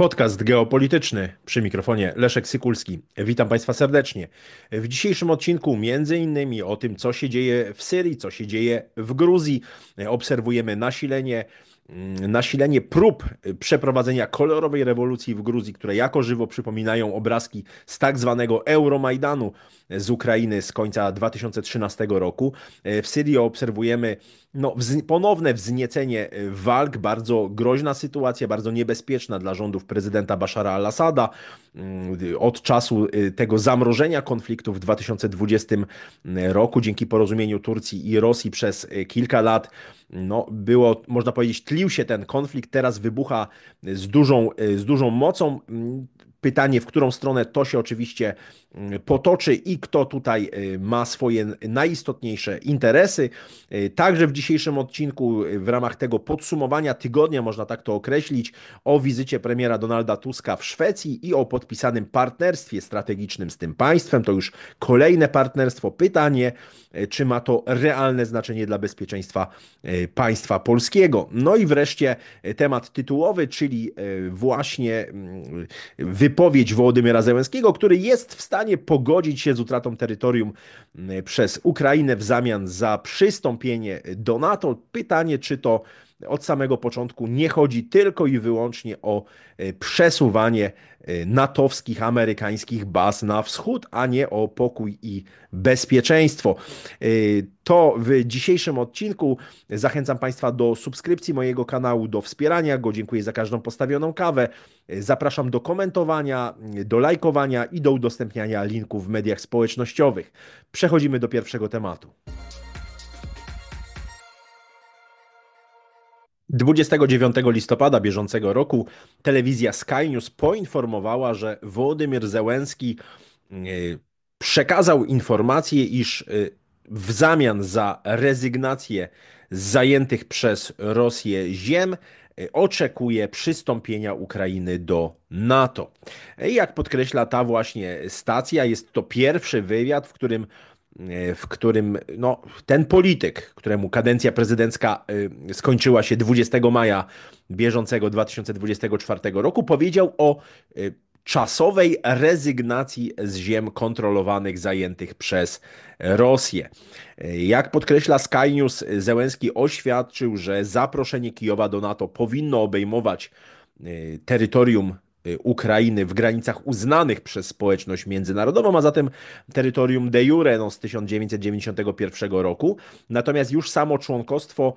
Podcast geopolityczny przy mikrofonie Leszek Sykulski. Witam Państwa serdecznie. W dzisiejszym odcinku między innymi o tym, co się dzieje w Syrii, co się dzieje w Gruzji. Obserwujemy nasilenie mm, nasilenie prób przeprowadzenia kolorowej rewolucji w Gruzji, które jako żywo przypominają obrazki z tak zwanego Euromajdanu z Ukrainy z końca 2013 roku. E, w Syrii obserwujemy no, ponowne wzniecenie e, walk, bardzo groźna sytuacja, bardzo niebezpieczna dla rządów prezydenta Bashara al-Assada. Mm, od czasu e, tego zamrożenia konfliktu w 2020 roku, dzięki porozumieniu Turcji i Rosji przez kilka lat, no, było, można powiedzieć, tlił się ten konflikt, teraz wybucha z dużą, z dużą mocą. Mm, pytanie, w którą stronę to się oczywiście potoczy i kto tutaj y, ma swoje najistotniejsze interesy. Y, także w dzisiejszym odcinku, y, w ramach tego podsumowania tygodnia, można tak to określić, o wizycie premiera Donalda Tuska w Szwecji i o podpisanym partnerstwie strategicznym z tym państwem. To już kolejne partnerstwo. Pytanie, czy ma to realne znaczenie dla bezpieczeństwa państwa polskiego. No i wreszcie temat tytułowy, czyli właśnie mm, wypowiedź Wołodymyra Zełenskiego, który jest w stanie stanie pogodzić się z utratą terytorium y, przez Ukrainę w zamian za przystąpienie do NATO. Pytanie, czy to od samego początku nie chodzi tylko i wyłącznie o e, przesuwanie e, natowskich, amerykańskich baz na wschód, a nie o pokój i bezpieczeństwo. E, to w dzisiejszym odcinku zachęcam Państwa do subskrypcji mojego kanału, do wspierania go. Dziękuję za każdą postawioną kawę. Zapraszam do komentowania, do lajkowania i do udostępniania linków w mediach społecznościowych. Przechodzimy do pierwszego tematu. 29 listopada bieżącego roku telewizja Sky News poinformowała, że Władimir Zełenski e, przekazał informację, iż e, w zamian za rezygnację z zajętych przez Rosję ziem e, oczekuje przystąpienia Ukrainy do NATO. Jak podkreśla ta właśnie stacja, jest to pierwszy wywiad, w którym E, w którym no, ten polityk, któremu kadencja prezydencka e, skończyła się 20 maja bieżącego 2024 roku, powiedział o e, czasowej rezygnacji z ziem kontrolowanych, zajętych przez Rosję. Jak podkreśla Sky News, Zełenski oświadczył, że zaproszenie Kijowa do NATO powinno obejmować terytorium Y, Ukrainy w granicach uznanych przez społeczność międzynarodową, a zatem terytorium de jure no, z 1991 roku. Natomiast już samo członkostwo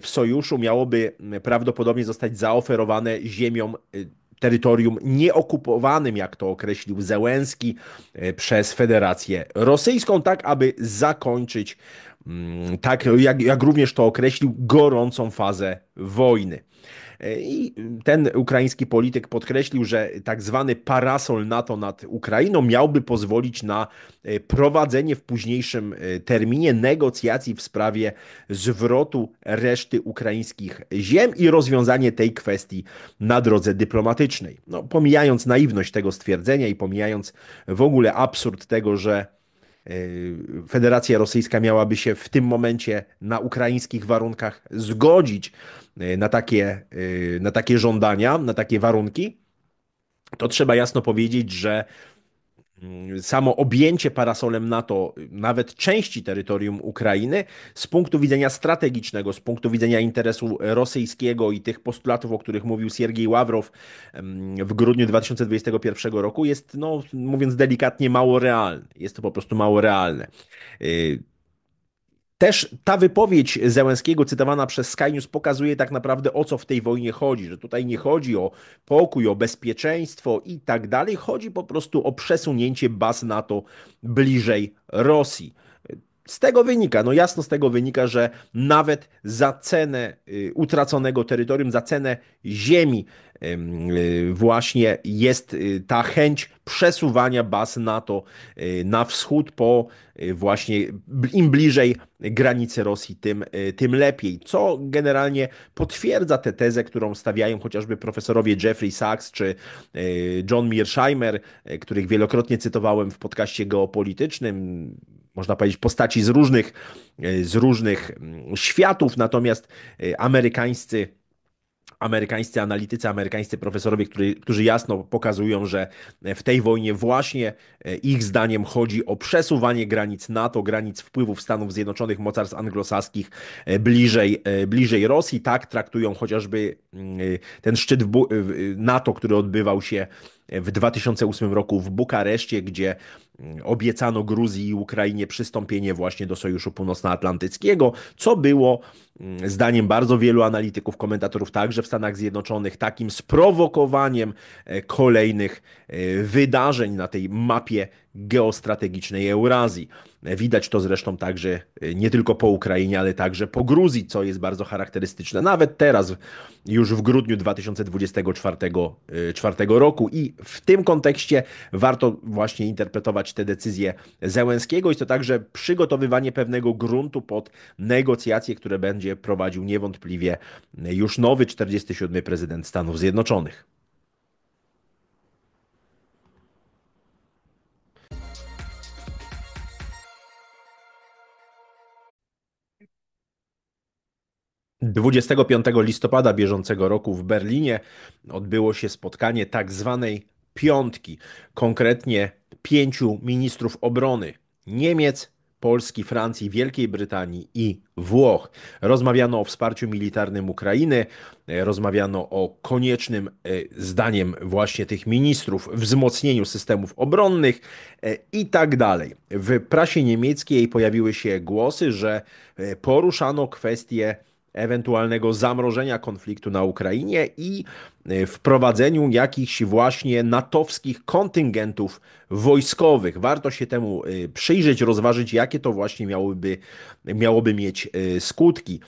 w sojuszu miałoby prawdopodobnie zostać zaoferowane ziemiom y, terytorium nieokupowanym, jak to określił Zełęski, y, przez Federację Rosyjską, tak aby zakończyć Mm, tak jak, jak również to określił, gorącą fazę wojny. E, I ten ukraiński polityk podkreślił, że tak zwany parasol NATO nad Ukrainą miałby pozwolić na e, prowadzenie w późniejszym e, terminie negocjacji w sprawie zwrotu reszty ukraińskich ziem i rozwiązanie tej kwestii na drodze dyplomatycznej. No, pomijając naiwność tego stwierdzenia i pomijając w ogóle absurd tego, że E, Federacja Rosyjska miałaby się w tym momencie na ukraińskich warunkach zgodzić e, na takie, e, na takie żądania, na takie warunki, to trzeba jasno powiedzieć, że Mm, samo objęcie parasolem NATO nawet części terytorium Ukrainy z punktu widzenia strategicznego, z punktu widzenia interesu rosyjskiego i tych postulatów, o których mówił Siergiej Ławrow w grudniu 2021 roku, jest, no, mówiąc delikatnie, mało realne. Jest to po prostu mało realne. Y, też ta wypowiedź Zełenskiego, cytowana przez Sky News, pokazuje tak naprawdę o co w tej wojnie chodzi, że tutaj nie chodzi o pokój, o bezpieczeństwo i tak dalej, chodzi po prostu o przesunięcie baz NATO bliżej Rosji z tego wynika, no jasno z tego wynika, że nawet za cenę y, utraconego terytorium, za cenę ziemi, y, właśnie jest y, ta chęć przesuwania baz NATO na wschód po właśnie im bliżej granicy Rosji, tym, tym lepiej. Co generalnie potwierdza tę tezę, którą stawiają chociażby profesorowie Jeffrey Sachs czy John Mearsheimer, których wielokrotnie cytowałem w podcaście geopolitycznym można powiedzieć, postaci z różnych, e, z różnych mm, światów, natomiast e, amerykańscy amerykańscy analitycy, amerykańscy profesorowie, który, którzy jasno pokazują, że e, w tej wojnie właśnie ich zdaniem chodzi o przesuwanie granic NATO, granic wpływów Stanów Zjednoczonych, mocarstw anglosaskich bliżej, bliżej Rosji. Tak traktują chociażby mm, ten szczyt NATO, który odbywał się w 2008 roku w Bukareszcie, gdzie obiecano Gruzji i Ukrainie przystąpienie właśnie do Sojuszu Północnoatlantyckiego, co było mm, zdaniem bardzo wielu analityków, komentatorów także w Stanach Zjednoczonych takim sprowokowaniem e, kolejnych e, wydarzeń na tej mapie geostrategicznej Eurazji. Widać to zresztą także e, nie tylko po Ukrainie, ale także po Gruzji, co jest bardzo charakterystyczne. Nawet teraz, już w grudniu 2024 e, roku. I w tym kontekście warto właśnie interpretować te decyzje Zełenskiego. Jest to także przygotowywanie pewnego gruntu pod negocjacje, które będzie prowadził niewątpliwie e, już nowy 47 prezydent Stanów Zjednoczonych. 25 listopada bieżącego roku w Berlinie odbyło się spotkanie tak zwanej piątki, konkretnie pięciu ministrów obrony Niemiec, Polski, Francji, Wielkiej Brytanii i Włoch. Rozmawiano o wsparciu militarnym Ukrainy, e, rozmawiano o koniecznym, e, zdaniem właśnie tych ministrów, wzmocnieniu systemów obronnych e, i tak dalej. W prasie niemieckiej pojawiły się głosy, że poruszano kwestie ewentualnego zamrożenia konfliktu na Ukrainie i y, wprowadzeniu jakichś właśnie natowskich kontyngentów wojskowych. Warto się temu y, przyjrzeć, rozważyć, jakie to właśnie miałoby, miałoby mieć y, skutki.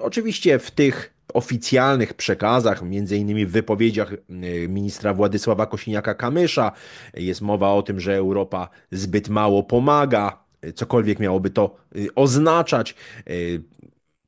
Oczywiście w tych oficjalnych przekazach, między innymi w wypowiedziach ministra Władysława Kosiniaka-Kamysza jest mowa o tym, że Europa zbyt mało pomaga, cokolwiek miałoby to oznaczać.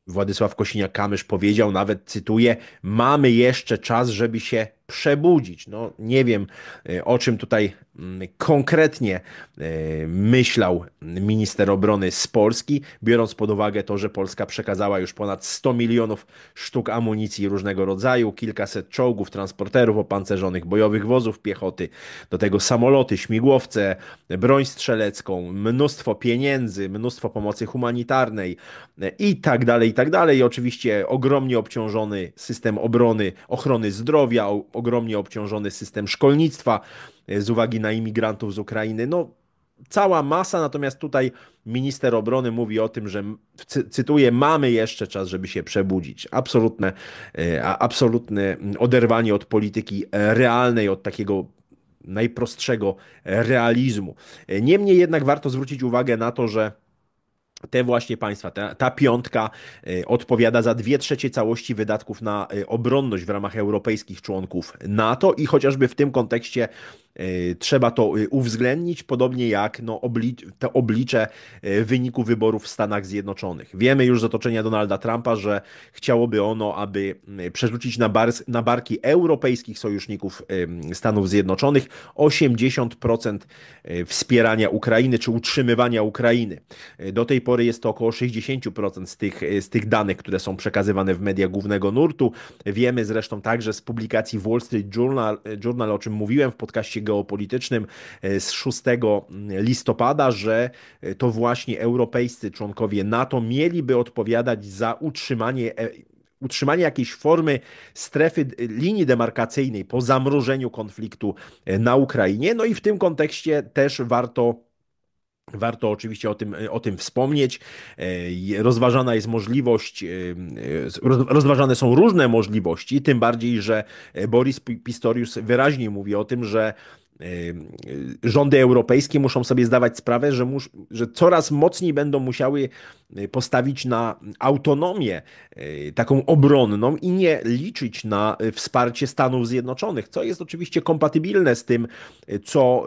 Władysław Kosiniak-Kamysz powiedział, nawet cytuję, mamy jeszcze czas, żeby się przebudzić. No, nie wiem, y, o czym tutaj mm, konkretnie y, myślał minister obrony z Polski, biorąc pod uwagę to, że Polska przekazała już ponad 100 milionów sztuk amunicji różnego rodzaju, kilkaset czołgów, transporterów opancerzonych, bojowych wozów piechoty, do tego samoloty, śmigłowce, broń strzelecką, mnóstwo pieniędzy, mnóstwo pomocy humanitarnej y, i tak dalej, i tak dalej. Oczywiście ogromnie obciążony system obrony, ochrony zdrowia, ogromnie obciążony system szkolnictwa e, z uwagi na imigrantów z Ukrainy. No, cała masa, natomiast tutaj minister obrony mówi o tym, że cytuję, mamy jeszcze czas, żeby się przebudzić. Absolutne, e, absolutne oderwanie od polityki realnej, od takiego najprostszego realizmu. E, niemniej jednak warto zwrócić uwagę na to, że te właśnie państwa, ta, ta, piątka e, odpowiada za dwie trzecie całości wydatków na e, obronność w ramach europejskich członków NATO i chociażby w tym kontekście Y, trzeba to y, uwzględnić, podobnie jak no, oblicz te oblicze y, wyniku wyborów w Stanach Zjednoczonych. Wiemy już z otoczenia Donalda Trumpa, że chciałoby ono, aby przerzucić na, bar na barki europejskich sojuszników Stanów Zjednoczonych 80% wspierania Ukrainy czy utrzymywania Ukrainy. Do tej pory jest to około 60% z tych, z tych danych, które są przekazywane w media głównego nurtu. Wiemy zresztą także z publikacji Wall Street Journal, Journal o czym mówiłem w podcaście geopolitycznym e, z 6 mm, listopada, że e, to właśnie europejscy członkowie NATO mieliby odpowiadać za utrzymanie e, utrzymanie jakiejś formy strefy linii demarkacyjnej po zamrożeniu konfliktu na Ukrainie. No i w tym kontekście też warto Warto oczywiście o tym, o tym wspomnieć. E, rozważana jest możliwość, e, e, rozważane są różne możliwości, tym bardziej, że Boris Pistorius wyraźnie mówi o tym, że rządy europejskie muszą sobie zdawać sprawę, że, mus, że coraz mocniej będą musiały Y, postawić na autonomię y, taką obronną i nie liczyć na y, wsparcie Stanów Zjednoczonych, co jest oczywiście kompatybilne z tym, co,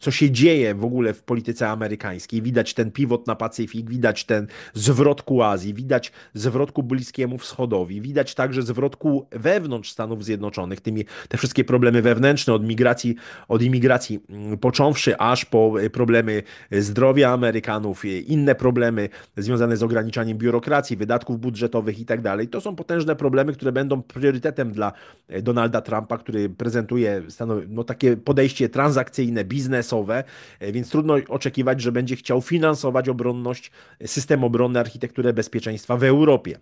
co się dzieje w ogóle w polityce amerykańskiej. Widać ten pivot na Pacyfik, widać ten zwrot ku Azji, widać zwrot ku Bliskiemu Wschodowi, widać także zwrot ku wewnątrz Stanów Zjednoczonych, tymi, te wszystkie problemy wewnętrzne od migracji, od imigracji mm, począwszy, aż po problemy zdrowia Amerykanów, inne problemy z związane z ograniczaniem biurokracji, wydatków budżetowych i tak dalej. To są potężne problemy, które będą priorytetem dla e, Donalda Trumpa, który prezentuje no, takie podejście transakcyjne, biznesowe, e, więc trudno oczekiwać, że będzie chciał finansować obronność, e, system obronny, architekturę bezpieczeństwa w Europie.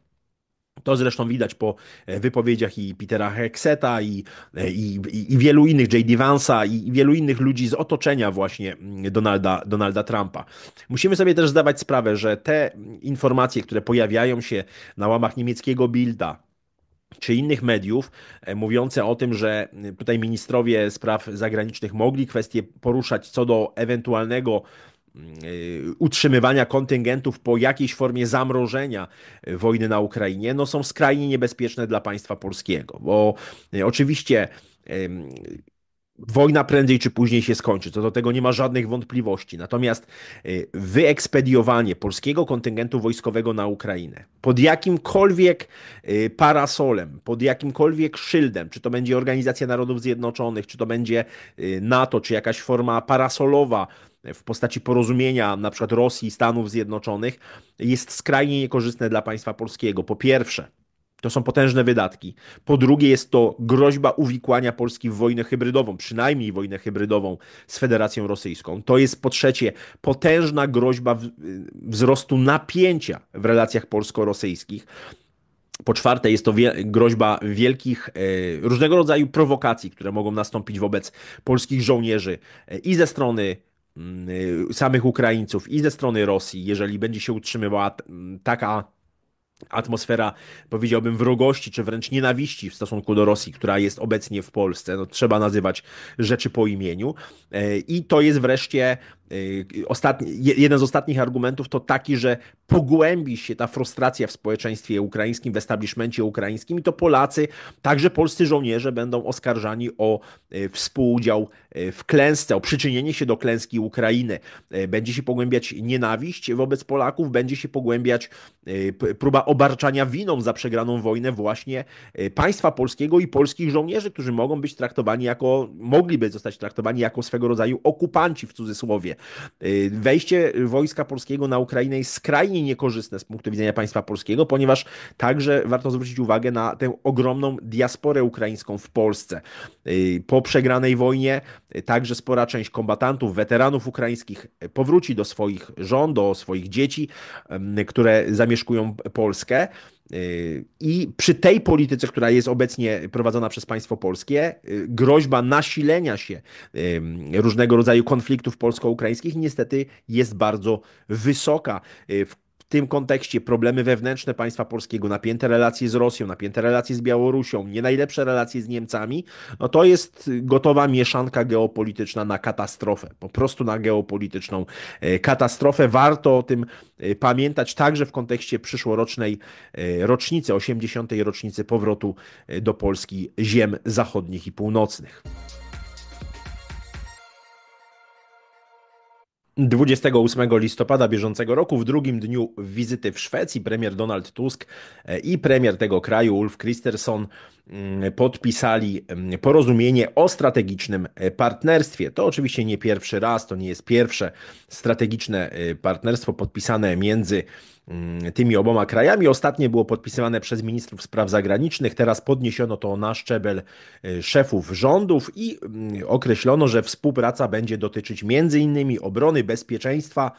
To zresztą widać po e, wypowiedziach i Petera Hexeta, e, i, i, i wielu innych, J.D. Vansa, i wielu innych ludzi z otoczenia właśnie mm, Donalda, Donalda Trumpa. Musimy sobie też zdawać sprawę, że te mm, informacje, które pojawiają się na łamach niemieckiego Bilda, czy innych mediów e, mówiące o tym, że mm, tutaj ministrowie spraw zagranicznych mogli kwestie poruszać co do ewentualnego Y, utrzymywania kontyngentów po jakiejś formie zamrożenia y, wojny na Ukrainie, no są skrajnie niebezpieczne dla państwa polskiego, bo y, oczywiście wojna prędzej czy później się skończy. Co do tego nie ma żadnych wątpliwości. Natomiast wyekspediowanie polskiego kontyngentu wojskowego na Ukrainę pod jakimkolwiek parasolem, pod jakimkolwiek szyldem, czy to będzie Organizacja Narodów Zjednoczonych, czy to będzie NATO, czy jakaś forma parasolowa, w postaci porozumienia na przykład Rosji i Stanów Zjednoczonych jest skrajnie niekorzystne dla państwa polskiego. Po pierwsze, to są potężne wydatki. Po drugie, jest to groźba uwikłania Polski w wojnę hybrydową, przynajmniej wojnę hybrydową z Federacją Rosyjską. To jest po trzecie potężna groźba wzrostu napięcia w relacjach polsko-rosyjskich. Po czwarte, jest to wie- groźba wielkich, e, różnego rodzaju prowokacji, które mogą nastąpić wobec polskich żołnierzy e, i ze strony Mm, y, samych Ukraińców i ze strony Rosji, jeżeli będzie się utrzymywała taka atmosfera, powiedziałbym, wrogości czy wręcz nienawiści w stosunku do Rosji, która jest obecnie w Polsce. No, trzeba nazywać rzeczy po imieniu. E, I to jest wreszcie e, ostatni, jeden z ostatnich argumentów to taki, że pogłębi się ta frustracja w społeczeństwie ukraińskim, w establishmencie ukraińskim i to Polacy, także polscy żołnierze będą oskarżani o e, współudział w klęsce, o przyczynienie się do klęski Ukrainy. Będzie się pogłębiać nienawiść wobec Polaków, będzie się pogłębiać próba obarczania winą za przegraną wojnę właśnie e, państwa polskiego i polskich żołnierzy, którzy mogą być traktowani jako, mogliby zostać traktowani jako swego rodzaju okupanci w cudzysłowie. E, wejście wojska polskiego na Ukrainę jest skrajnie niekorzystne z punktu widzenia państwa polskiego, ponieważ także warto zwrócić uwagę na tę ogromną diasporę ukraińską w Polsce. E, po przegranej wojnie także spora część kombatantów, weteranów ukraińskich powróci do swoich żon, do swoich dzieci, które zamieszkują Polskę. Polskę. Y, I przy tej polityce, która jest obecnie prowadzona przez państwo polskie, y, groźba nasilenia się y, różnego rodzaju konfliktów polsko-ukraińskich niestety jest bardzo wysoka. W tym kontekście problemy wewnętrzne państwa polskiego, napięte relacje z Rosją, napięte relacje z Białorusią, nie najlepsze relacje z Niemcami, no to jest gotowa mieszanka geopolityczna na katastrofę, po prostu na geopolityczną e, katastrofę. Warto o tym e, pamiętać także w kontekście przyszłorocznej e, rocznicy, 80. rocznicy powrotu do Polski ziem zachodnich i północnych. 28 listopada bieżącego roku, w drugim dniu wizyty w Szwecji, premier Donald Tusk e, i premier tego kraju Ulf Kristersson Mm, podpisali mm, porozumienie o strategicznym e, partnerstwie. To oczywiście nie pierwszy raz, to nie jest pierwsze strategiczne e, partnerstwo podpisane między mm, tymi oboma krajami. Ostatnie było podpisywane przez ministrów spraw zagranicznych, teraz podniesiono to na szczebel e, szefów rządów i określono, że współpraca będzie dotyczyć m.in. obrony, bezpieczeństwa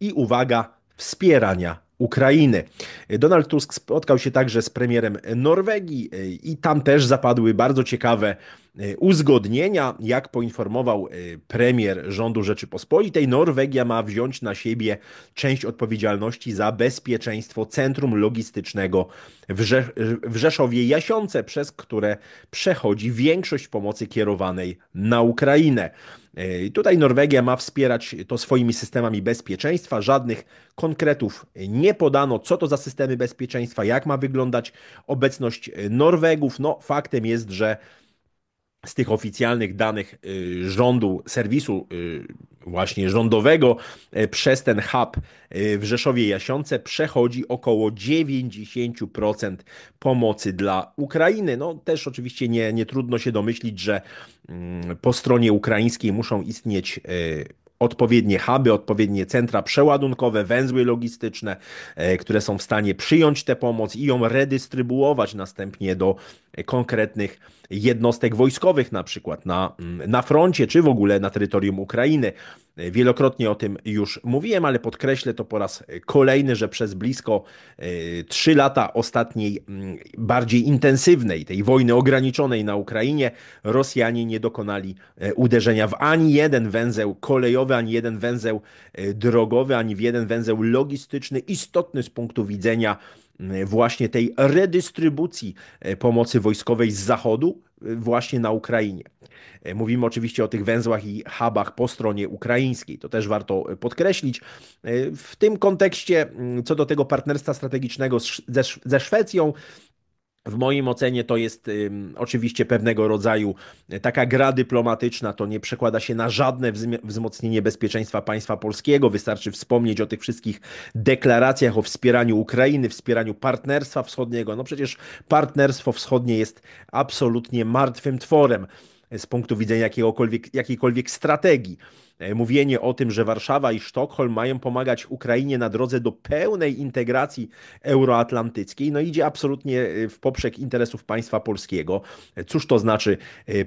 i uwaga, wspierania Ukrainy. Donald Tusk spotkał się także z premierem Norwegii e, i tam też zapadły bardzo ciekawe e, uzgodnienia. Jak poinformował e, premier rządu Rzeczypospolitej, Norwegia ma wziąć na siebie część odpowiedzialności za bezpieczeństwo centrum logistycznego w, Rze w Rzeszowie Jasiące, przez które przechodzi większość pomocy kierowanej na Ukrainę. I tutaj Norwegia ma wspierać to swoimi systemami bezpieczeństwa. Żadnych konkretów nie podano, co to za systemy bezpieczeństwa, jak ma wyglądać obecność Norwegów. No, faktem jest, że z tych oficjalnych danych y, rządu, serwisu y, właśnie rządowego e, przez ten hub e, w Rzeszowie Jasiące przechodzi około 90% pomocy dla Ukrainy. No też oczywiście nie, nie trudno się domyślić, że mm, po stronie ukraińskiej muszą istnieć e, odpowiednie huby, odpowiednie centra przeładunkowe, węzły logistyczne, które są w stanie przyjąć tę pomoc i ją redystrybuować następnie do konkretnych jednostek wojskowych, na przykład na, mm, na froncie, czy w ogóle na terytorium Ukrainy. Wielokrotnie o tym już mówiłem, ale podkreślę to po raz kolejny, że przez blisko 3 y, lata ostatniej, mm, bardziej intensywnej, tej wojny ograniczonej na Ukrainie, Rosjanie nie dokonali e, uderzenia w ani jeden węzeł kolejowy, ani jeden węzeł e, drogowy, ani w jeden węzeł logistyczny, istotny z punktu widzenia Y, właśnie tej redystrybucji y, pomocy wojskowej z Zachodu y, właśnie na Ukrainie. Mówimy oczywiście o tych węzłach i hubach po stronie ukraińskiej, to też warto podkreślić. W tym kontekście, co do tego partnerstwa strategicznego ze, Szwecją, w moim ocenie to jest oczywiście pewnego rodzaju e, taka gra dyplomatyczna, to nie przekłada się na żadne wzmocnienie bezpieczeństwa państwa polskiego. Wystarczy wspomnieć o tych wszystkich deklaracjach o wspieraniu Ukrainy, wspieraniu partnerstwa wschodniego. No przecież partnerstwo wschodnie jest absolutnie martwym tworem z punktu widzenia jakiejkolwiek strategii. E, mówienie o tym, że Warszawa i Sztokholm mają pomagać Ukrainie na drodze do pełnej integracji euroatlantyckiej, no idzie absolutnie e, w poprzek interesów państwa polskiego. E, cóż to znaczy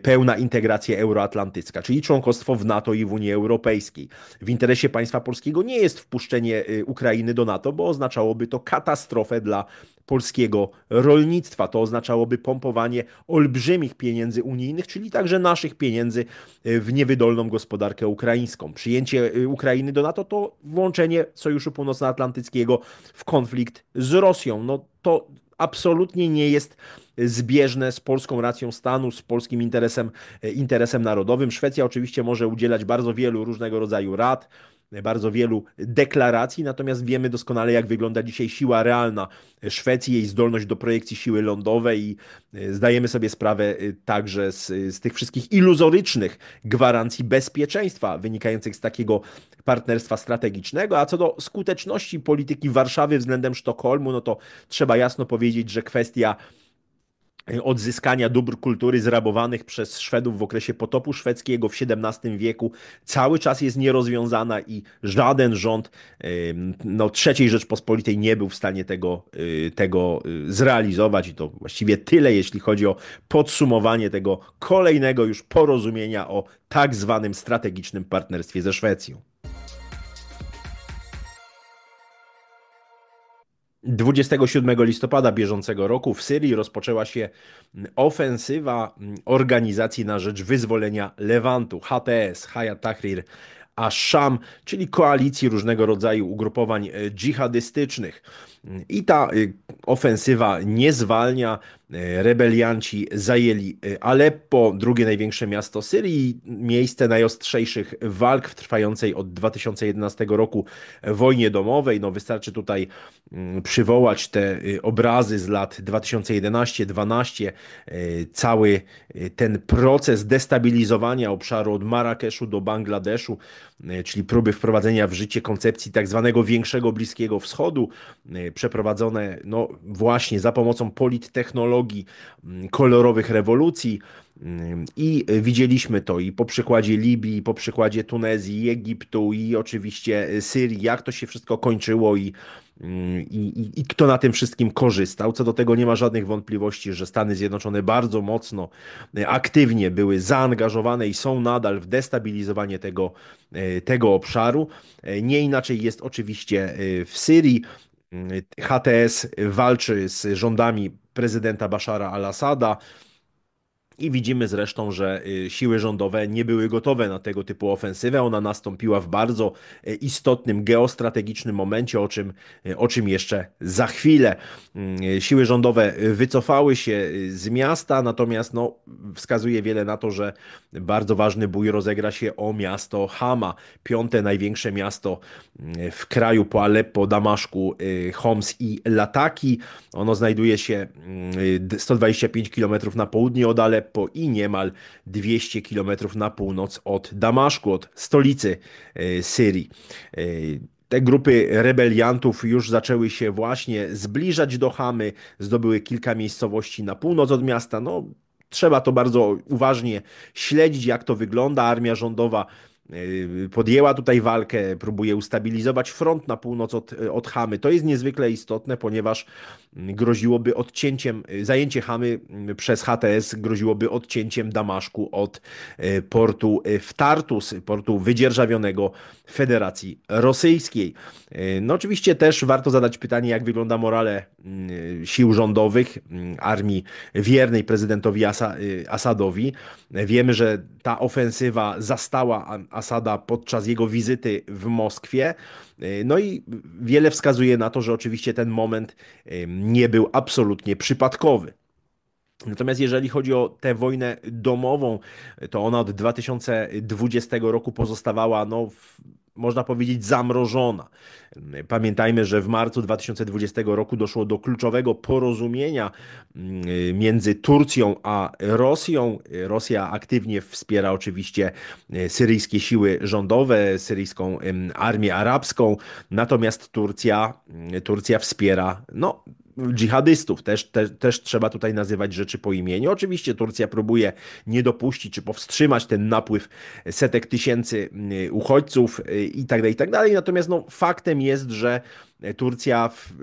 pełna integracja euroatlantycka, czyli członkostwo w NATO i w Unii Europejskiej. W interesie państwa polskiego nie jest wpuszczenie Ukrainy do NATO, bo oznaczałoby to katastrofę dla polskiego rolnictwa. To oznaczałoby pompowanie olbrzymich pieniędzy unijnych, czyli także naszych pieniędzy e, w niewydolną gospodarkę ukraińską. Przyjęcie e, Ukrainy do NATO to włączenie Sojuszu Północnoatlantyckiego w konflikt z Rosją. No to absolutnie nie jest zbieżne z polską racją stanu, z polskim interesem, e, interesem narodowym. Szwecja oczywiście może udzielać bardzo wielu różnego rodzaju rad, bardzo wielu deklaracji, natomiast wiemy doskonale, jak wygląda dzisiaj siła realna Szwecji, jej zdolność do projekcji siły lądowej i e, zdajemy sobie sprawę e, także z, z tych wszystkich iluzorycznych gwarancji bezpieczeństwa wynikających z takiego partnerstwa strategicznego. A co do skuteczności polityki Warszawy względem Sztokholmu, no to trzeba jasno powiedzieć, że kwestia odzyskania dóbr kultury zrabowanych przez Szwedów w okresie potopu szwedzkiego w XVII wieku cały czas jest nierozwiązana i żaden rząd no, III Rzeczpospolitej nie był w stanie tego, y, tego y, zrealizować i to właściwie tyle, jeśli chodzi o podsumowanie tego kolejnego już porozumienia o tak zwanym strategicznym partnerstwie ze Szwecją. 27 listopada bieżącego roku w Syrii rozpoczęła się ofensywa organizacji na rzecz wyzwolenia Lewantu, HTS, Hayat Tahrir al-Sham), czyli koalicji różnego rodzaju ugrupowań e, dżihadystycznych. I ta e, ofensywa nie zwalnia. E, rebelianci zajęli e, Aleppo, drugie największe miasto Syrii, miejsce najostrzejszych walk w trwającej od 2011 roku wojnie domowej. No, wystarczy tutaj mm, przywołać te y, obrazy z lat 2011-12, e, cały y, ten proces destabilizowania obszaru od Marrakeszu do Bangladeszu, czyli próby wprowadzenia w życie koncepcji tak zwanego większego Bliskiego Wschodu, przeprowadzone no, właśnie za pomocą polittechnologii ideologii mm, kolorowych rewolucji. Mm, I widzieliśmy to i po przykładzie Libii, i po przykładzie Tunezji, i Egiptu, i oczywiście e, Syrii, jak to się wszystko kończyło i, mm, i, i, i, kto na tym wszystkim korzystał. Co do tego nie ma żadnych wątpliwości, że Stany Zjednoczone bardzo mocno, e, aktywnie były zaangażowane i są nadal w destabilizowanie tego, e, tego obszaru. Nie inaczej jest oczywiście w Syrii. HTS walczy z rządami prezydenta Bashara al-Assada, i widzimy zresztą, że y, siły rządowe nie były gotowe na tego typu ofensywę. Ona nastąpiła w bardzo y, istotnym geostrategicznym momencie, o czym, y, o czym jeszcze za chwilę. Mm, siły rządowe wycofały się z miasta, natomiast no, wskazuje wiele na to, że bardzo ważny bój rozegra się o miasto Hama, piąte największe miasto w kraju po Aleppo, Damaszku, Homs i Lataki. Ono znajduje się 125 mm, km na południe od Aleppo Aleppo i niemal 200 km na północ od Damaszku, od stolicy e, Syrii. E, te grupy rebeliantów już zaczęły się właśnie zbliżać do Hamy, zdobyły kilka miejscowości na północ od miasta. No, trzeba to bardzo uważnie śledzić, jak to wygląda. Armia rządowa Yy, podjęła tutaj walkę, próbuje ustabilizować front na północ od, yy, od Hamy. To jest niezwykle istotne, ponieważ mm, groziłoby odcięciem, yy, zajęcie Hamy mm, przez HTS groziłoby odcięciem Damaszku od portu w Tartus, portu wydzierżawionego Federacji Rosyjskiej. No oczywiście też warto zadać pytanie, jak wygląda morale mm, sił rządowych, armii wiernej prezydentowi Asadowi. Wiemy, że ta ofensywa zastała Asada podczas jego wizyty w Moskwie. E, no i wiele wskazuje na to, że oczywiście ten moment e, nie był absolutnie przypadkowy. Natomiast jeżeli chodzi o tę wojnę domową, to ona od 2020 roku pozostawała no, w można powiedzieć, zamrożona. Pamiętajmy, że w marcu 2020 roku doszło do kluczowego porozumienia mm, między Turcją a Rosją. Rosja aktywnie wspiera oczywiście e, syryjskie siły rządowe, syryjską armię arabską, natomiast Turcja, mm, Turcja wspiera no, dżihadystów. Też, te, też trzeba tutaj nazywać rzeczy po imieniu. Oczywiście Turcja próbuje nie dopuścić czy powstrzymać ten napływ setek tysięcy y, uchodźców itd., y, itd. Tak tak Natomiast no, faktem jest, że Turcja w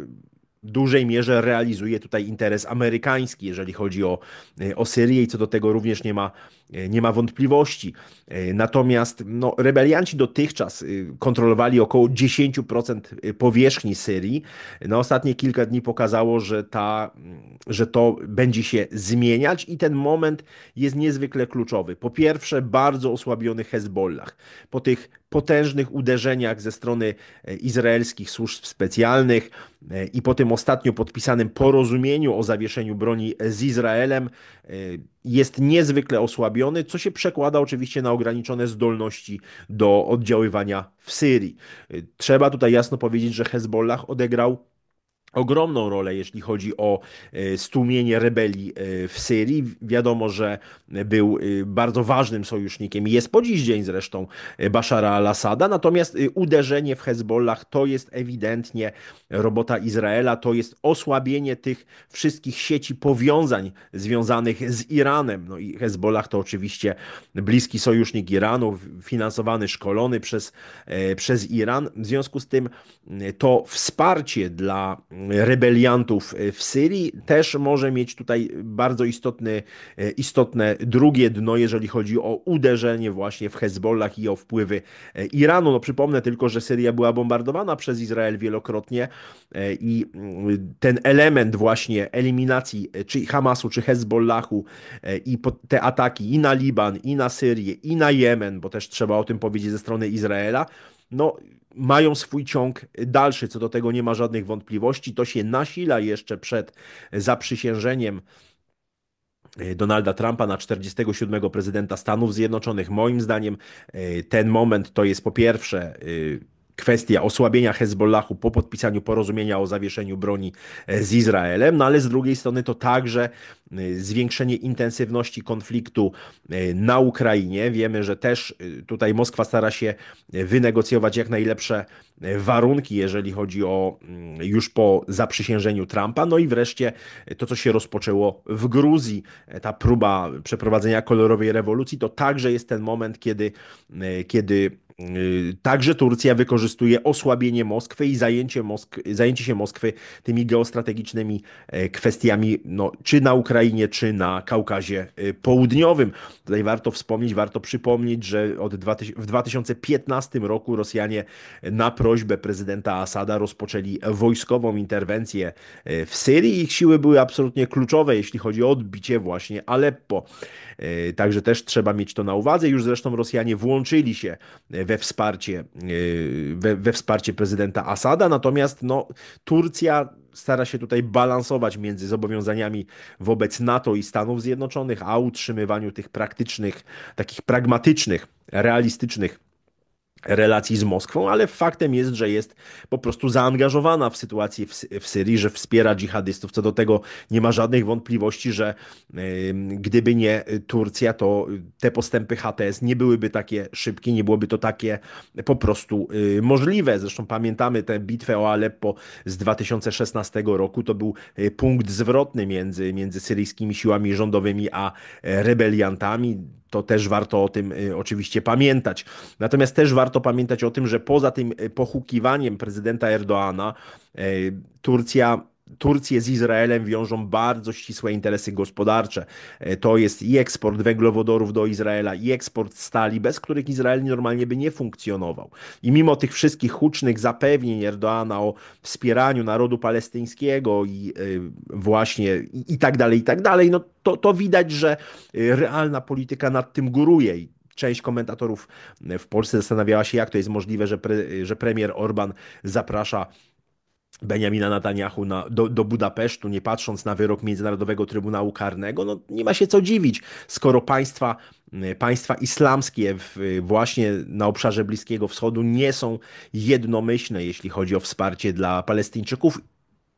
dużej mierze realizuje tutaj interes amerykański, jeżeli chodzi o, e, o Syrię i co do tego również nie ma, e, nie ma wątpliwości. E, natomiast no, rebelianci dotychczas kontrolowali około 10% powierzchni Syrii. No, ostatnie kilka dni pokazało, że, ta, mm, że to będzie się zmieniać i ten moment jest niezwykle kluczowy. Po pierwsze, bardzo osłabionych Hezbollah. Po tych potężnych uderzeniach ze strony e, izraelskich służb specjalnych e, i po tym ostatnio podpisanym porozumieniu o zawieszeniu broni z Izraelem e, jest niezwykle osłabiony, co się przekłada oczywiście na ograniczone zdolności do oddziaływania w Syrii. Trzeba tutaj jasno powiedzieć, że Hezbollah odegrał ogromną rolę, jeśli chodzi o e, stłumienie rebelii e, w Syrii. Wiadomo, że był e, bardzo ważnym sojusznikiem, jest po dziś dzień zresztą Bashara al-Assada, natomiast uderzenie w Hezbollah to jest ewidentnie robota Izraela, to jest osłabienie tych wszystkich sieci powiązań związanych z Iranem. No i Hezbollah to oczywiście bliski sojusznik Iranu, finansowany, szkolony przez, przez Iran. W związku z tym to wsparcie dla rebeliantów w Syrii, też może mieć tutaj bardzo istotny, e, istotne drugie dno, jeżeli chodzi o uderzenie właśnie w Hezbollah i o wpływy e, Iranu. No przypomnę tylko, że Syria była bombardowana przez Izrael wielokrotnie e, i mm, ten element właśnie eliminacji czy Hamasu, czy Hezbollahu i te ataki i na Liban, i na Syrię, i na Jemen, bo też trzeba o tym powiedzieć ze strony Izraela, no mają swój ciąg dalszy, co do tego nie ma żadnych wątpliwości. To się nasila jeszcze przed zaprzysiężeniem e, Donalda Trumpa na 47 prezydenta Stanów Zjednoczonych. Moim zdaniem e, ten moment to jest po pierwsze e, kwestia osłabienia Hezbollahu po podpisaniu porozumienia o zawieszeniu broni e, z Izraelem, no ale z drugiej strony to także e, zwiększenie intensywności konfliktu e, na Ukrainie. Wiemy, że też tutaj Moskwa stara się wynegocjować jak najlepsze warunki, jeżeli chodzi o mm, już po zaprzysiężeniu Trumpa. No i wreszcie to, co się rozpoczęło w Gruzji, ta próba przeprowadzenia kolorowej rewolucji, to także jest ten moment, kiedy, kiedy Y, także Turcja wykorzystuje osłabienie Moskwy i zajęcie, Mosk zajęcie się Moskwy tymi geostrategicznymi e, kwestiami, no, czy na Ukrainie, czy na Kaukazie y, Południowym. Tutaj warto wspomnieć, warto przypomnieć, że od w 2015 roku Rosjanie e, na prośbę prezydenta Asada rozpoczęli wojskową interwencję e, w Syrii. Ich siły były absolutnie kluczowe, jeśli chodzi o odbicie właśnie Aleppo. Także też trzeba mieć to na uwadze. Już zresztą Rosjanie włączyli się we wsparcie, e, we, we wsparcie prezydenta Asada. Natomiast no, Turcja stara się tutaj balansować między zobowiązaniami wobec NATO i Stanów Zjednoczonych, a utrzymywaniu tych praktycznych, takich pragmatycznych, realistycznych relacji z Moskwą, ale faktem jest, że jest po prostu zaangażowana w sytuację w, w, Syrii, że wspiera dżihadystów. Co do tego nie ma żadnych wątpliwości, że gdyby nie y, Turcja, to y, te postępy HTS nie byłyby takie szybkie, nie byłoby to takie po prostu y, możliwe. Zresztą pamiętamy tę bitwę o Aleppo z 2016 roku. To był punkt zwrotny między, między syryjskimi siłami rządowymi a e, rebeliantami to też warto o tym y, oczywiście pamiętać. Natomiast też warto pamiętać o tym, że poza tym y, pochukiwaniem prezydenta Erdoana, y, Turcja Turcję z Izraelem wiążą bardzo ścisłe interesy gospodarcze. E, to jest i eksport węglowodorów do Izraela, i eksport stali, bez których Izrael normalnie by nie funkcjonował. I mimo tych wszystkich hucznych zapewnień Erdoana o wspieraniu narodu palestyńskiego i e, właśnie i, i tak dalej, i tak dalej, no to, to widać, że e, realna polityka nad tym góruje część komentatorów w Polsce zastanawiała się, jak to jest możliwe, że, pre, że premier Orban zaprasza Benjamina Netanyahu na, do, do, Budapesztu, nie patrząc na wyrok Międzynarodowego Trybunału Karnego, no nie ma się co dziwić, skoro państwa, y, państwa islamskie w, y, właśnie na obszarze Bliskiego Wschodu nie są jednomyślne, jeśli chodzi o wsparcie dla Palestyńczyków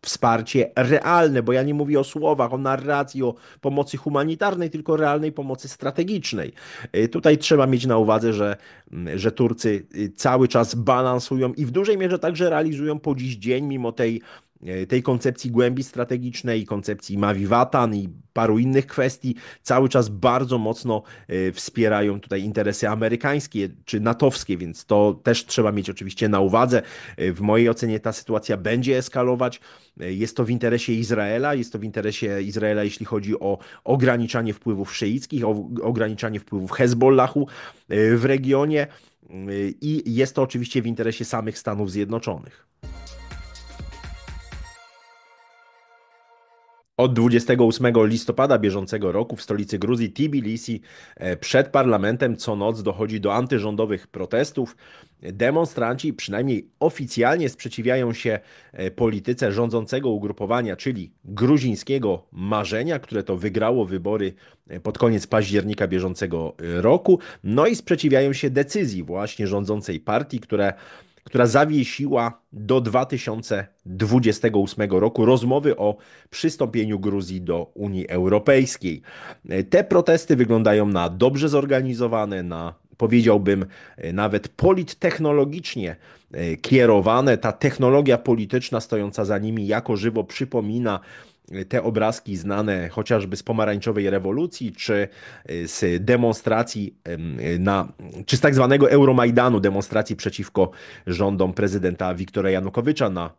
wsparcie realne, bo ja nie mówię o słowach, o narracji, o pomocy humanitarnej, tylko realnej pomocy strategicznej. Y, tutaj trzeba mieć na uwadze, że, mm, że Turcy y, cały czas balansują i w dużej mierze także realizują po dziś dzień, mimo tej E, tej koncepcji głębi strategicznej, koncepcji Maviwatan i paru innych kwestii, cały czas bardzo mocno e, wspierają tutaj interesy amerykańskie czy natowskie, więc to też trzeba mieć oczywiście na uwadze. E, w mojej ocenie ta sytuacja będzie eskalować. Jest to w interesie Izraela, jest to w interesie Izraela, jeśli chodzi o ograniczanie wpływów szyickich, o ograniczanie wpływów Hezbollahu w regionie i jest to oczywiście w interesie samych Stanów Zjednoczonych. Od 28 listopada bieżącego roku w stolicy Gruzji Tbilisi e, przed parlamentem co noc dochodzi do antyrządowych protestów. Demonstranci przynajmniej oficjalnie sprzeciwiają się e, polityce rządzącego ugrupowania, czyli gruzińskiego marzenia, które to wygrało wybory e, pod koniec października bieżącego roku. No i sprzeciwiają się decyzji właśnie rządzącej partii, które która zawiesiła do 2028 roku rozmowy o przystąpieniu Gruzji do Unii Europejskiej. Te protesty wyglądają na dobrze zorganizowane, na powiedziałbym nawet polittechnologicznie e, kierowane. Ta technologia polityczna stojąca za nimi jako żywo przypomina te obrazki znane chociażby z pomarańczowej rewolucji, czy y, z demonstracji na, czy z tak zwanego Euromajdanu, demonstracji przeciwko rządom prezydenta Wiktora Janukowycza na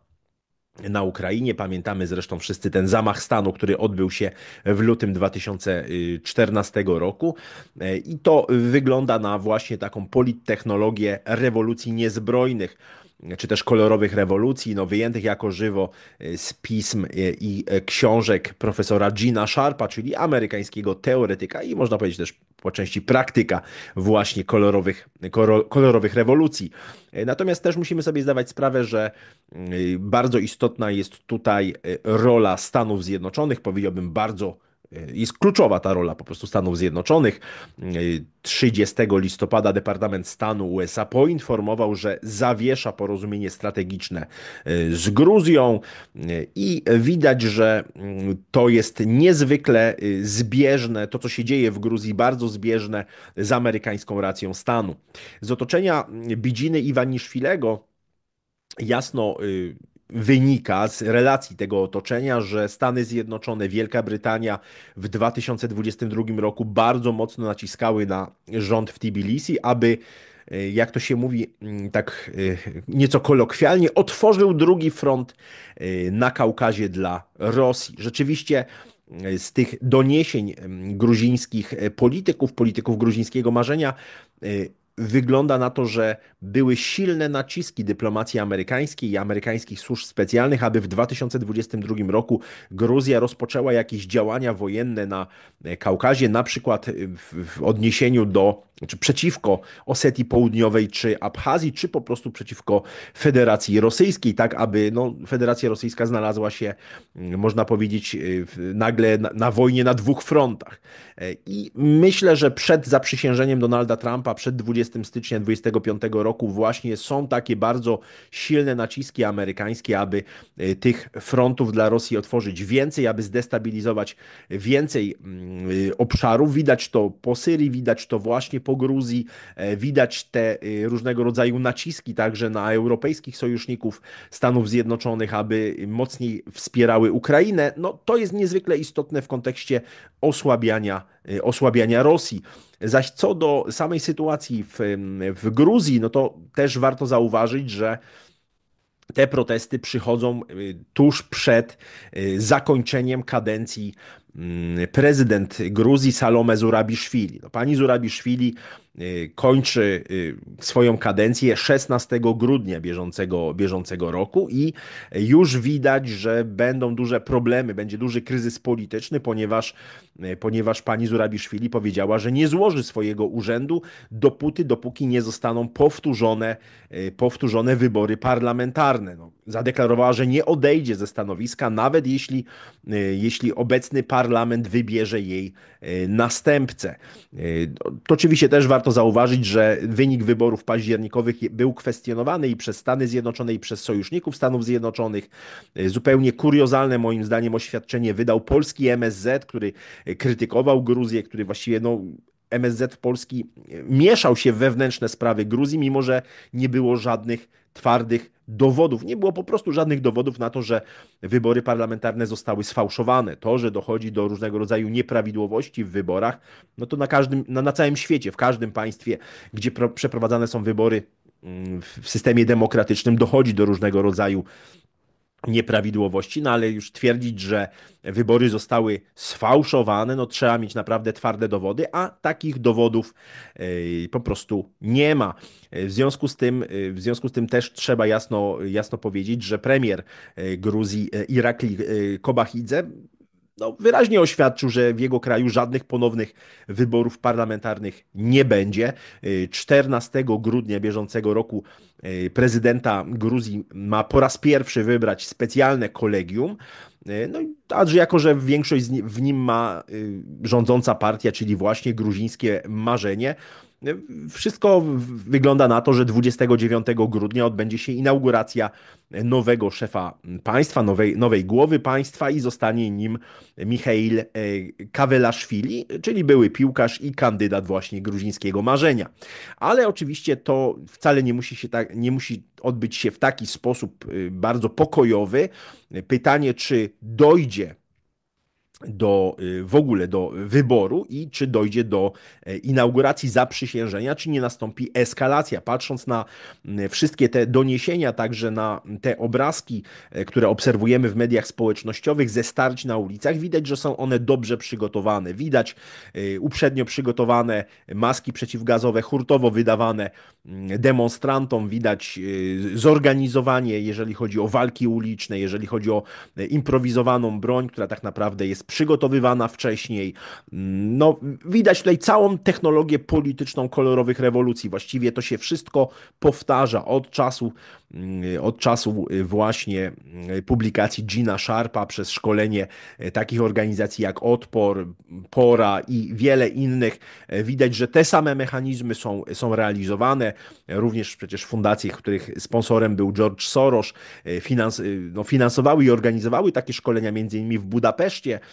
na Ukrainie. Pamiętamy zresztą wszyscy ten zamach stanu, który odbył się w lutym 2014 roku. E, I to wygląda na właśnie taką polittechnologię rewolucji niezbrojnych czy też kolorowych rewolucji, no, wyjętych jako żywo e, z pism e, i e, książek profesora Gina Sharpa, czyli amerykańskiego teoretyka i można powiedzieć też po części praktyka właśnie kolorowych, kolorowych rewolucji. Natomiast też musimy sobie zdawać sprawę, że bardzo istotna jest tutaj rola Stanów Zjednoczonych, powiedziałbym bardzo E, jest kluczowa ta rola po prostu Stanów Zjednoczonych. 30 e, listopada Departament Stanu USA poinformował, że zawiesza porozumienie strategiczne e, z Gruzją i widać, że mm, to jest niezwykle zbieżne, to co się dzieje w Gruzji, bardzo zbieżne z amerykańską racją stanu. Z otoczenia Bidziny Iwaniszwilego jasno y, wynika z relacji tego otoczenia, że Stany Zjednoczone, Wielka Brytania w 2022 roku bardzo mocno naciskały na rząd w Tbilisi, aby e, jak to się mówi, mm, tak e, nieco kolokwialnie, otworzył drugi front e, na Kaukazie dla Rosji. Rzeczywiście z tych doniesień mm, gruzińskich polityków, polityków gruzińskiego marzenia, wygląda na to, że były silne naciski dyplomacji amerykańskiej i amerykańskich służb specjalnych, aby w 2022 roku Gruzja rozpoczęła jakieś działania wojenne na e, Kaukazie, na przykład e, w odniesieniu do, czy przeciwko Osetii Południowej czy Abchazji, czy po prostu przeciwko Federacji Rosyjskiej, tak aby no, Federacja Rosyjska znalazła się, mm, można powiedzieć, e, nagle na, na wojnie na dwóch frontach. I myślę, że przed zaprzysiężeniem Donalda Trumpa, przed 20 20 stycznia 2025 roku właśnie są takie bardzo silne naciski amerykańskie, aby y, tych frontów dla Rosji otworzyć więcej, aby zdestabilizować więcej mm, y, obszarów. Widać to po Syrii, widać to właśnie po Gruzji, e, widać te y, różnego rodzaju naciski także na europejskich sojuszników Stanów Zjednoczonych, aby mocniej wspierały Ukrainę. No to jest niezwykle istotne w kontekście osłabiania Y, osłabiania Rosji. Zaś co do samej sytuacji w, w Gruzji, no to też warto zauważyć, że te protesty przychodzą y, tuż przed y, zakończeniem kadencji Mm, prezydent Gruzji Salome Zurabiszwili. No, pani Zurabiszwili y, kończy y, swoją kadencję 16 grudnia bieżącego, bieżącego roku i już widać, że będą duże problemy, będzie duży kryzys polityczny, ponieważ, y, ponieważ pani Zurabiszwili powiedziała, że nie złoży swojego urzędu dopóty, dopóki nie zostaną powtórzone, powtórzone wybory parlamentarne. No, zadeklarowała, że nie odejdzie ze stanowiska, nawet jeśli, jeśli obecny parlament parlament wybierze jej e, następcę. E, to oczywiście też warto zauważyć, że wynik wyborów październikowych był kwestionowany i przez Stany Zjednoczone, i przez sojuszników Stanów Zjednoczonych. E, zupełnie kuriozalne moim zdaniem oświadczenie wydał polski MSZ, który krytykował Gruzję, który właściwie no, MSZ Polski mieszał się w wewnętrzne sprawy Gruzji, mimo że nie było żadnych twardych dowodów, nie było po prostu żadnych dowodów na to, że wybory parlamentarne zostały sfałszowane. To, że dochodzi do różnego rodzaju nieprawidłowości w wyborach, no to na każdym, na, no na całym świecie, w każdym państwie, gdzie pro, przeprowadzane są wybory mm, w systemie demokratycznym, dochodzi do różnego rodzaju nieprawidłowości, no ale już twierdzić, że wybory zostały sfałszowane, no trzeba mieć naprawdę twarde dowody, a takich dowodów yy, po prostu nie ma. W związku z tym, yy, w związku z tym też trzeba jasno, jasno powiedzieć, że premier yy, Gruzji Irakli Kobachidze no, wyraźnie oświadczył, że w jego kraju żadnych ponownych wyborów parlamentarnych nie będzie. 14 y, grudnia bieżącego roku y, prezydenta Gruzji ma po raz pierwszy wybrać specjalne kolegium. Y, no, a że jako, że większość w nim ma rządząca partia, czyli właśnie gruzińskie marzenie, wszystko wygląda na to, że 29 grudnia odbędzie się inauguracja nowego szefa państwa, nowej, nowej głowy państwa i zostanie nim Michail e, Kawelaszwili, czyli były piłkarz i kandydat właśnie gruzińskiego marzenia. Ale oczywiście to wcale nie musi, się tak, nie musi odbyć się w taki sposób e, bardzo pokojowy. Pytanie, czy dojdzie do, y, w ogóle do wyboru i czy dojdzie do e, inauguracji zaprzysiężenia, czy nie nastąpi eskalacja. Patrząc na wszystkie te doniesienia, także na te obrazki, e, które obserwujemy w mediach społecznościowych ze starć na ulicach, widać, że są one dobrze przygotowane. Widać y, uprzednio przygotowane maski przeciwgazowe, hurtowo wydawane demonstrantom, widać y, zorganizowanie, jeżeli chodzi o walki uliczne, jeżeli chodzi o e, improwizowaną broń, która tak naprawdę jest przygotowywana wcześniej. No, widać tutaj całą technologię polityczną kolorowych rewolucji. Właściwie to się wszystko powtarza od czasu, mm, od czasu y, właśnie y, publikacji Gina Sharpa przez szkolenie y, takich organizacji jak Odpor, Pora i wiele innych. Widać, że te same mechanizmy są, są realizowane. Również przecież fundacje, których sponsorem był George Soros, finans, no, finansowały i organizowały takie szkolenia między innymi w Budapeszcie.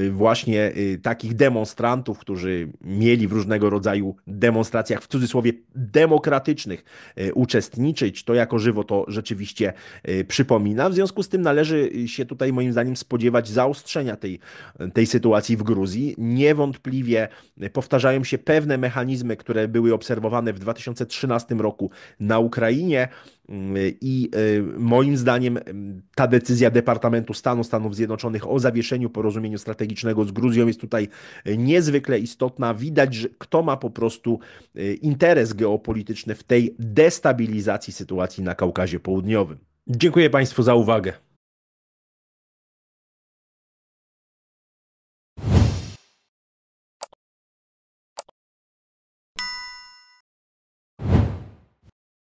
Y, właśnie y, takich demonstrantów, którzy mieli w różnego rodzaju demonstracjach, w cudzysłowie demokratycznych, y, uczestniczyć, to jako żywo to rzeczywiście przypomina. W związku z tym należy się tutaj moim zdaniem spodziewać zaostrzenia tej, tej sytuacji w Gruzji. Niewątpliwie powtarzają się pewne mechanizmy, które były obserwowane w 2013 roku na Ukrainie. I moim zdaniem ta decyzja Departamentu Stanu Stanów Zjednoczonych o zawieszeniu porozumienia strategicznego z Gruzją jest tutaj e, niezwykle istotna. Widać, że kto ma po prostu e, interes geopolityczny w tej destabilizacji sytuacji na Kaukazie Południowym. Dziękuję Państwu za uwagę.